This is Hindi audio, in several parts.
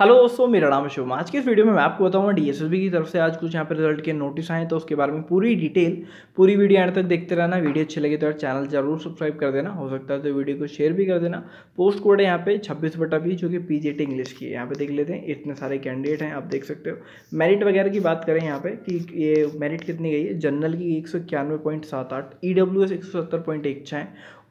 हेलो दोस्तों मेरा नाम शुभम आज के इस वीडियो में मैं आपको बताऊंगा डीएसएसबी की तरफ से आज कुछ यहाँ पर रिजल्ट के नोटिस आए तो उसके बारे में पूरी डिटेल पूरी वीडियो एंड तक देखते रहना वीडियो अच्छी लगे तो यार चैनल जरूर सब्सक्राइब कर देना हो सकता है तो वीडियो को शेयर भी कर देना पोस्ट कोड है यहाँ पे छब्बीस बटा जो कि पी इंग्लिश की है यहाँ पर देख लेते हैं इतने सारे कैंडिडेट हैं आप देख सकते हो मेरिट वगैरह की बात करें यहाँ पे कि ये मेरिट कितनी गई है जनरल की एक सौ इक्यानवे पॉइंट सात आठ ई डब्ल्यू एस एक सौ सत्तर पॉइंट एक छः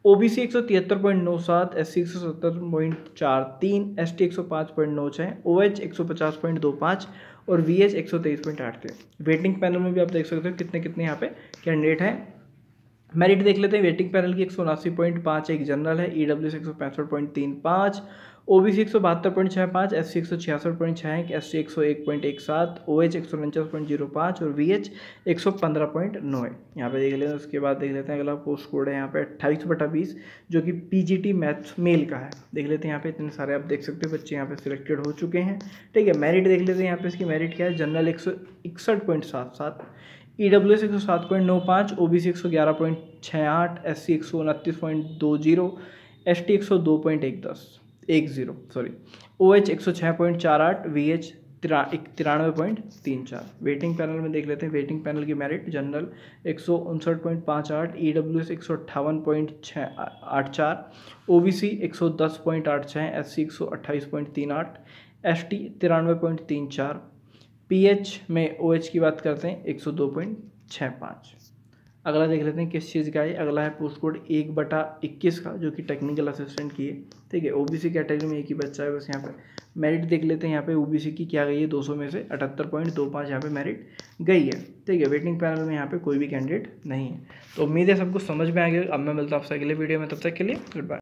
ओ बी सी एक सौ तिहत्तर पॉइंट नौ सात एस सी एक सौ सत्तर पॉइंट चार तीन एस टी एक सौ पाँच पॉइंट नौ छः ओ एच एक सौ पचास पॉइंट दो पाँच और वी एच एक सौ तेईस पॉइंट आठ थे वेटिंग पैनल में भी आप देख सकते हो कितने कितने यहाँ पे कैंडिडेट हैं मेरिट देख लेते हैं वेटिंग पैनल की एक सौ उनासी पॉइंट पाँच एक जनरल है ई डब्ल्यू से एक सौ पैंसठ पॉइंट तीन पाँच ओ बी सी एक सौ बहत्तर पॉइंट छः पाँच एस सी एक सौ छियासठ पॉइंट छः एक एस सी एक सौ एक पॉइंट एक सात ओ एच एक सौ उनचास पॉइंट जीरो पाँच और वी एच एक सौ पंद्रह पॉइंट नौ है यहाँ पे देख लेते हैं उसके बाद देख लेते हैं अगला पोस्ट कोड है यहाँ पे अट्ठाईस बटा बीस जो कि P G T maths male का है देख लेते हैं यहाँ पे इतने सारे आप देख सकते हो बच्चे यहाँ पे सिलेक्टेड हो चुके हैं ठीक है मेरिट देख लेते हैं यहाँ पे इसकी मेरिट क्या है जनरल एक सौ इकसठ पॉइंट सात सात ई डब्ल्यू एस एक सौ सात पॉइंट नौ पाँच ओ बी सी एक सौ ग्यारह पॉइंट छः आठ एस सी एक सौ उनतीस पॉइंट दो जीरो एस टी एक सौ दो पॉइंट एक दस एक ज़ीरो सॉरी ओ एच एक सौ छः पॉइंट चार आठ वी एच तिरा तिरानवे पॉइंट तीन चार वेटिंग पैनल में देख लेते हैं वेटिंग पैनल की मेरिट जनरल एक सौ उनसठ पॉइंट पाँच आठ ई डब्ल्यू एस एक सौ अट्ठावन पॉइंट छः आठ चार ओ बी सी एक सौ दस पॉइंट आठ छः एस सी एक सौ अट्ठाईस पॉइंट तीन आठ एस टी तिरानवे पॉइंट तीन चार पी एच में ओ एच की बात करते हैं एक सौ दो पॉइंट छः पाँच अगला देख लेते हैं किस चीज़ का है अगला है पोस्ट कोड एक बटा इक्कीस का जो कि टेक्निकल असिस्टेंट की है ठीक है ओबीसी कैटेगरी में एक ही बच्चा है बस यहाँ पे मेरिट देख लेते हैं यहाँ पे ओबीसी की क्या गई है 200 में से अठहत्तर पॉइंट दो पाँच यहाँ पे मेरिट गई है ठीक है वेटिंग पैनल में यहाँ पर कोई भी कैंडिडेट नहीं है तो उम्मीद है सबको समझ में आ गया अब मैं मिलता हूँ आपसे अगले वीडियो में तब तक के लिए गुड बाय